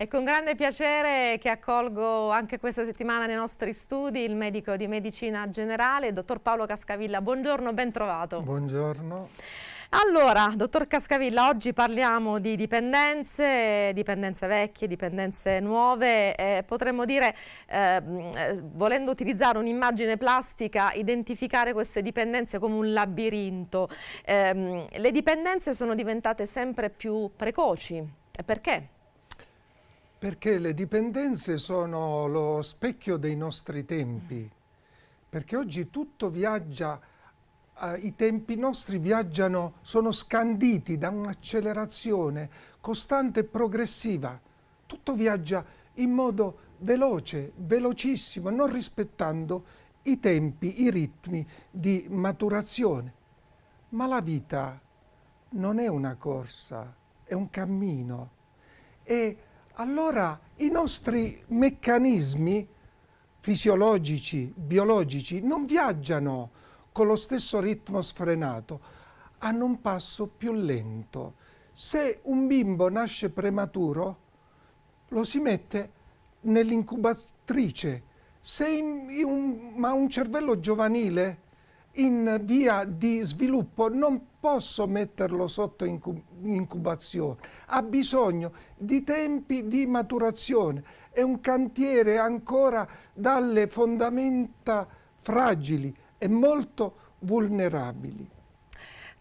È con grande piacere che accolgo anche questa settimana nei nostri studi il medico di medicina generale, il dottor Paolo Cascavilla. Buongiorno, ben trovato. Buongiorno. Allora, dottor Cascavilla, oggi parliamo di dipendenze, dipendenze vecchie, dipendenze nuove, eh, potremmo dire, eh, volendo utilizzare un'immagine plastica, identificare queste dipendenze come un labirinto. Eh, le dipendenze sono diventate sempre più precoci, perché? Perché le dipendenze sono lo specchio dei nostri tempi, perché oggi tutto viaggia, eh, i tempi nostri viaggiano, sono scanditi da un'accelerazione costante e progressiva, tutto viaggia in modo veloce, velocissimo, non rispettando i tempi, i ritmi di maturazione. Ma la vita non è una corsa, è un cammino, è allora i nostri meccanismi fisiologici, biologici, non viaggiano con lo stesso ritmo sfrenato, hanno un passo più lento. Se un bimbo nasce prematuro, lo si mette nell'incubatrice, un, ma un cervello giovanile in via di sviluppo non posso metterlo sotto incubazione, ha bisogno di tempi di maturazione, è un cantiere ancora dalle fondamenta fragili e molto vulnerabili.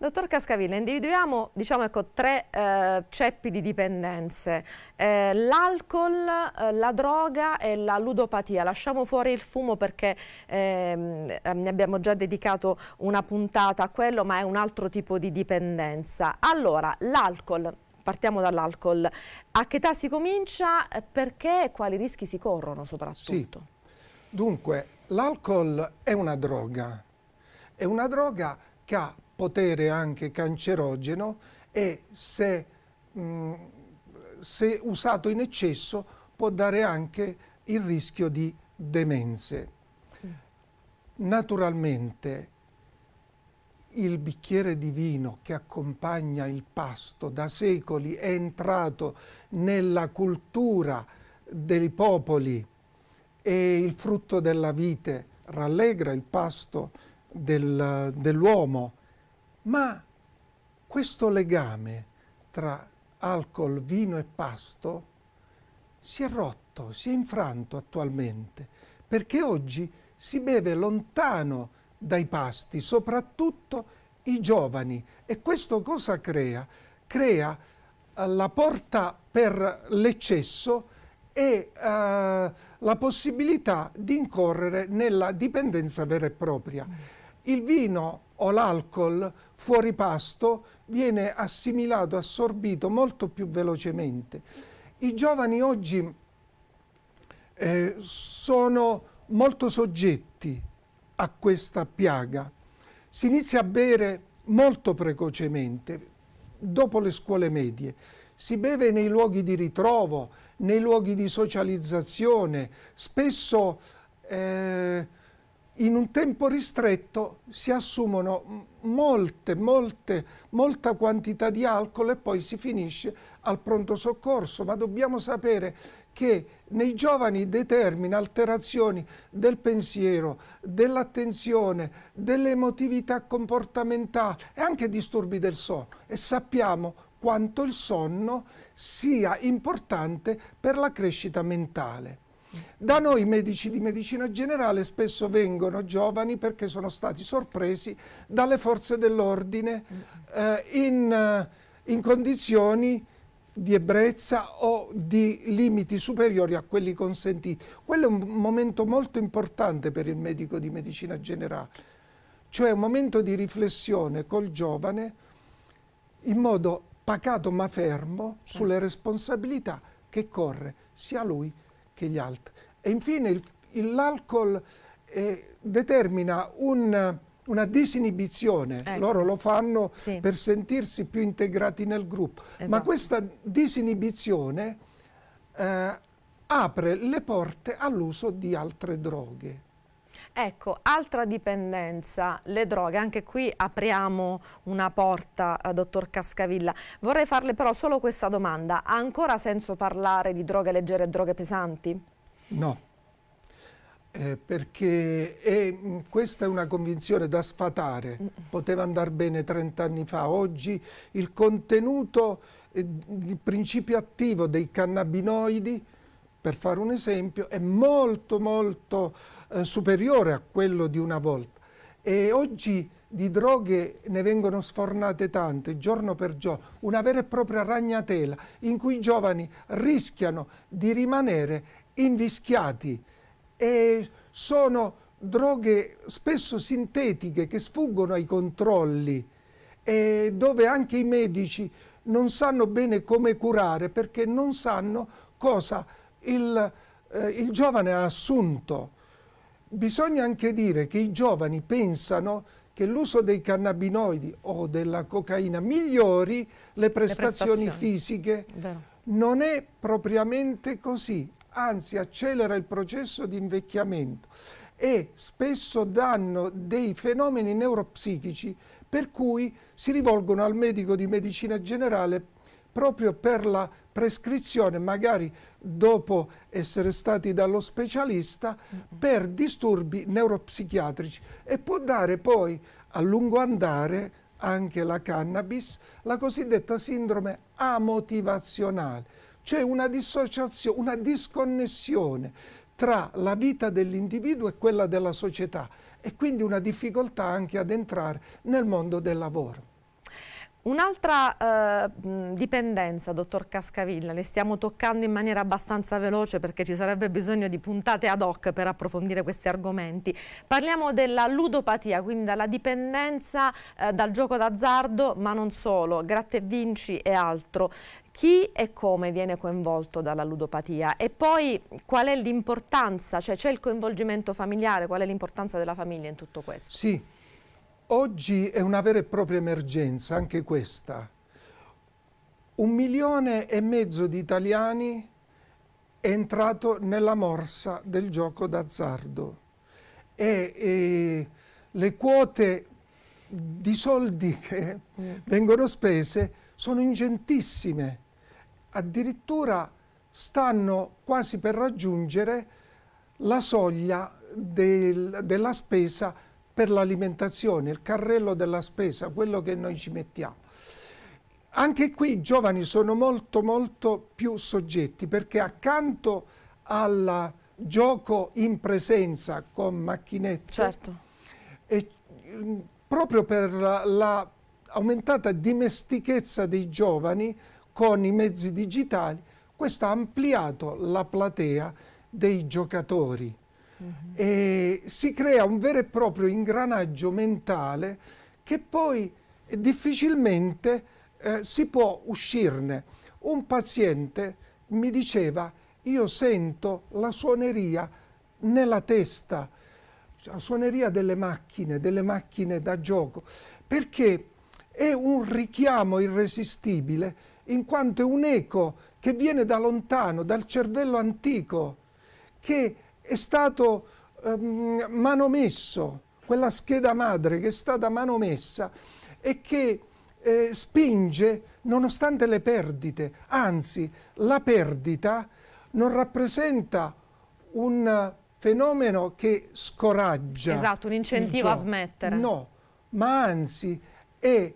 Dottor Cascavilla, individuiamo diciamo, ecco, tre eh, ceppi di dipendenze, eh, l'alcol, eh, la droga e la ludopatia. Lasciamo fuori il fumo perché ehm, ne abbiamo già dedicato una puntata a quello, ma è un altro tipo di dipendenza. Allora, l'alcol, partiamo dall'alcol, a che età si comincia, eh, perché e quali rischi si corrono soprattutto? Sì. Dunque, l'alcol è una droga, è una droga che ha potere anche cancerogeno e se, mh, mm, se usato in eccesso può dare anche il rischio di demenze. Naturalmente il bicchiere di vino che accompagna il pasto da secoli è entrato nella cultura dei popoli e il frutto della vite rallegra il pasto del, dell'uomo ma questo legame tra alcol, vino e pasto si è rotto, si è infranto attualmente, perché oggi si beve lontano dai pasti, soprattutto i giovani. E questo cosa crea? Crea eh, la porta per l'eccesso e eh, la possibilità di incorrere nella dipendenza vera e propria. Mm. Il vino o l'alcol fuori pasto viene assimilato, assorbito molto più velocemente. I giovani oggi eh, sono molto soggetti a questa piaga. Si inizia a bere molto precocemente, dopo le scuole medie. Si beve nei luoghi di ritrovo, nei luoghi di socializzazione, spesso eh, in un tempo ristretto si assumono molte, molte, molta quantità di alcol e poi si finisce al pronto soccorso, ma dobbiamo sapere che nei giovani determina alterazioni del pensiero, dell'attenzione, dell'emotività comportamentale e anche disturbi del sonno e sappiamo quanto il sonno sia importante per la crescita mentale. Da noi medici di medicina generale spesso vengono giovani perché sono stati sorpresi dalle forze dell'ordine eh, in, eh, in condizioni di ebbrezza o di limiti superiori a quelli consentiti. Quello è un momento molto importante per il medico di medicina generale, cioè un momento di riflessione col giovane in modo pacato ma fermo sulle certo. responsabilità che corre sia lui che gli altri. E infine l'alcol eh, determina un, una disinibizione, ecco. loro lo fanno sì. per sentirsi più integrati nel gruppo, esatto. ma questa disinibizione eh, apre le porte all'uso di altre droghe. Ecco, altra dipendenza, le droghe, anche qui apriamo una porta, eh, dottor Cascavilla. Vorrei farle però solo questa domanda, ha ancora senso parlare di droghe leggere e droghe pesanti? No, eh, perché è, mm, questa è una convinzione da sfatare, mm. poteva andare bene 30 anni fa, oggi il contenuto, eh, il principio attivo dei cannabinoidi per fare un esempio, è molto molto eh, superiore a quello di una volta. E oggi di droghe ne vengono sfornate tante, giorno per giorno, una vera e propria ragnatela in cui i giovani rischiano di rimanere invischiati e sono droghe spesso sintetiche che sfuggono ai controlli e dove anche i medici non sanno bene come curare perché non sanno cosa il, eh, il giovane ha assunto. Bisogna anche dire che i giovani pensano che l'uso dei cannabinoidi o della cocaina migliori le prestazioni, le prestazioni. fisiche. Vero. Non è propriamente così, anzi accelera il processo di invecchiamento e spesso danno dei fenomeni neuropsichici per cui si rivolgono al medico di medicina generale proprio per la prescrizione magari dopo essere stati dallo specialista per disturbi neuropsichiatrici e può dare poi a lungo andare anche la cannabis la cosiddetta sindrome amotivazionale, cioè una dissociazione, una disconnessione tra la vita dell'individuo e quella della società e quindi una difficoltà anche ad entrare nel mondo del lavoro. Un'altra eh, dipendenza, dottor Cascavilla, le stiamo toccando in maniera abbastanza veloce perché ci sarebbe bisogno di puntate ad hoc per approfondire questi argomenti. Parliamo della ludopatia, quindi dalla dipendenza eh, dal gioco d'azzardo, ma non solo, gratte e vinci e altro. Chi e come viene coinvolto dalla ludopatia? E poi qual è l'importanza, cioè c'è il coinvolgimento familiare, qual è l'importanza della famiglia in tutto questo? Sì. Oggi è una vera e propria emergenza, anche questa. Un milione e mezzo di italiani è entrato nella morsa del gioco d'azzardo e, e, le quote di soldi che mm. vengono spese sono ingentissime, addirittura stanno quasi per raggiungere la soglia del, della spesa per l'alimentazione, il carrello della spesa, quello che noi ci mettiamo. Anche qui i giovani sono molto molto più soggetti perché accanto al gioco in presenza con macchinette certo. e, mm, proprio per l'aumentata la dimestichezza dei giovani con i mezzi digitali, questo ha ampliato la platea dei giocatori. E si crea un vero e proprio ingranaggio mentale che poi eh, difficilmente eh, si può uscirne. Un paziente mi diceva io sento la suoneria nella testa, la suoneria delle macchine, delle macchine da gioco, perché è un richiamo irresistibile in quanto è un eco che viene da lontano, dal cervello antico, che è stato ehm, manomesso, quella scheda madre che è stata manomessa e che eh, spinge nonostante le perdite, anzi la perdita non rappresenta un fenomeno che scoraggia. Esatto, un incentivo cioè, a smettere. No, ma anzi è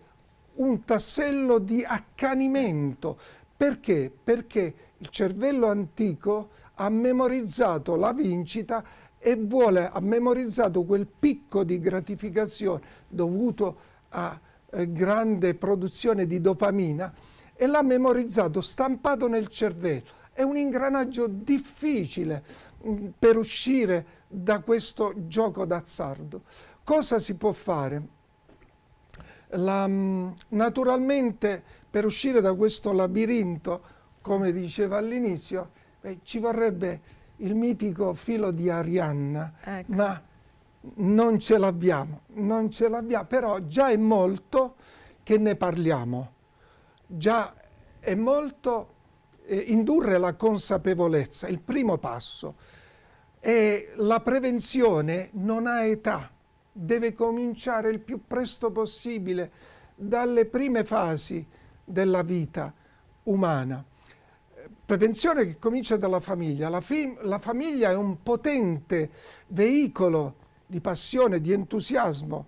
un tassello di accanimento perché? Perché il cervello antico ha memorizzato la vincita e vuole, ha memorizzato quel picco di gratificazione dovuto a eh, grande produzione di dopamina e l'ha memorizzato, stampato nel cervello. È un ingranaggio difficile mh, mm, per uscire da questo gioco d'azzardo. Cosa si può fare? la, mm, naturalmente per uscire da questo labirinto, come diceva all'inizio, ci vorrebbe il mitico filo di Arianna, ecco. ma non ce l'abbiamo, non ce l'abbiamo, però già è molto che ne parliamo, già è molto eh, indurre la consapevolezza, il primo passo. E la prevenzione non ha età, deve cominciare il più presto possibile dalle prime fasi della vita umana. Prevenzione che comincia dalla famiglia. La, la famiglia è un potente veicolo di passione, di entusiasmo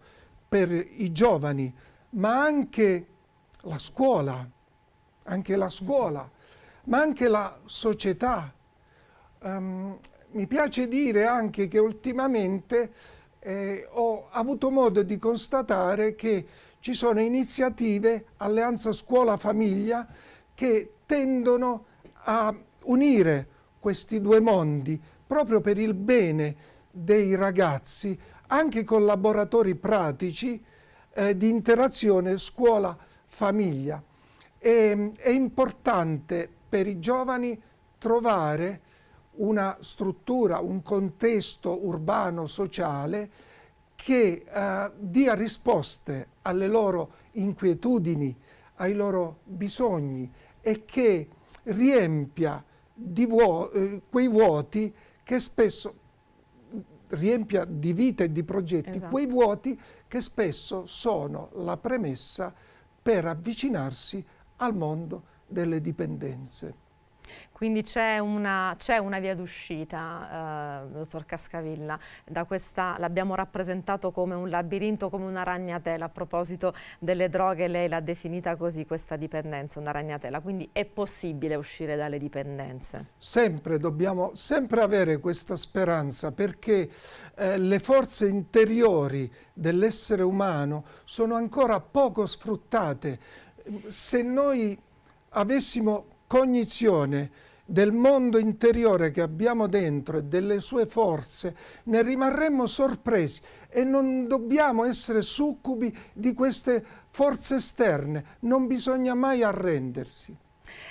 per i giovani, ma anche la scuola, anche la scuola, ma anche la società. Um, mi piace dire anche che ultimamente eh, ho avuto modo di constatare che ci sono iniziative, alleanza scuola-famiglia, che tendono a unire questi due mondi proprio per il bene dei ragazzi, anche con laboratori pratici eh, di interazione scuola-famiglia. Ehm, è importante per i giovani trovare una struttura, un contesto urbano, sociale che eh, dia risposte alle loro inquietudini, ai loro bisogni e che riempia vuo eh, quei vuoti che spesso riempia di vita e di progetti esatto. quei vuoti che spesso sono la premessa per avvicinarsi al mondo delle dipendenze. Quindi c'è una, una, via d'uscita, eh, dottor Cascavilla, l'abbiamo rappresentato come un labirinto, come una ragnatela, a proposito delle droghe lei l'ha definita così questa dipendenza, una ragnatela, quindi è possibile uscire dalle dipendenze? Sempre, dobbiamo sempre avere questa speranza perché eh, le forze interiori dell'essere umano sono ancora poco sfruttate. Se noi avessimo cognizione del mondo interiore che abbiamo dentro e delle sue forze, ne rimarremmo sorpresi e non dobbiamo essere succubi di queste forze esterne, non bisogna mai arrendersi.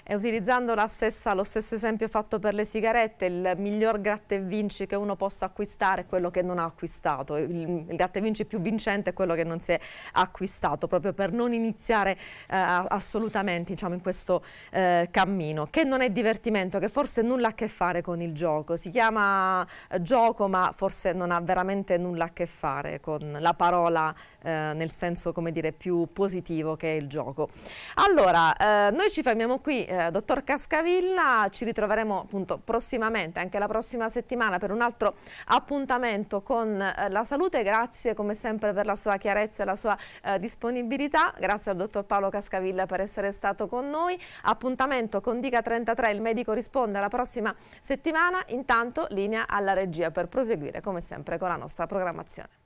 E utilizzando stessa, lo stesso esempio fatto per le sigarette, il miglior gratta vinci che uno possa acquistare è quello che non ha acquistato, il, il gratta vinci più vincente è quello che non si è acquistato, proprio per non iniziare eh, assolutamente diciamo, in questo eh, cammino, che non è divertimento, che forse nulla ha a che fare con il gioco, si chiama eh, gioco ma forse non ha veramente nulla a che fare con la parola eh, nel senso come dire più positivo che è il gioco. Allora, eh, noi ci fermiamo qui eh, dottor Cascavilla, ci ritroveremo appunto prossimamente, anche la prossima settimana per un altro appuntamento con eh, la salute, grazie come sempre per la sua chiarezza e la sua eh, disponibilità, grazie al dottor Paolo Cascavilla per essere stato con noi, appuntamento con Dica 33, il medico risponde la prossima settimana, intanto linea alla regia per proseguire come sempre con la nostra programmazione.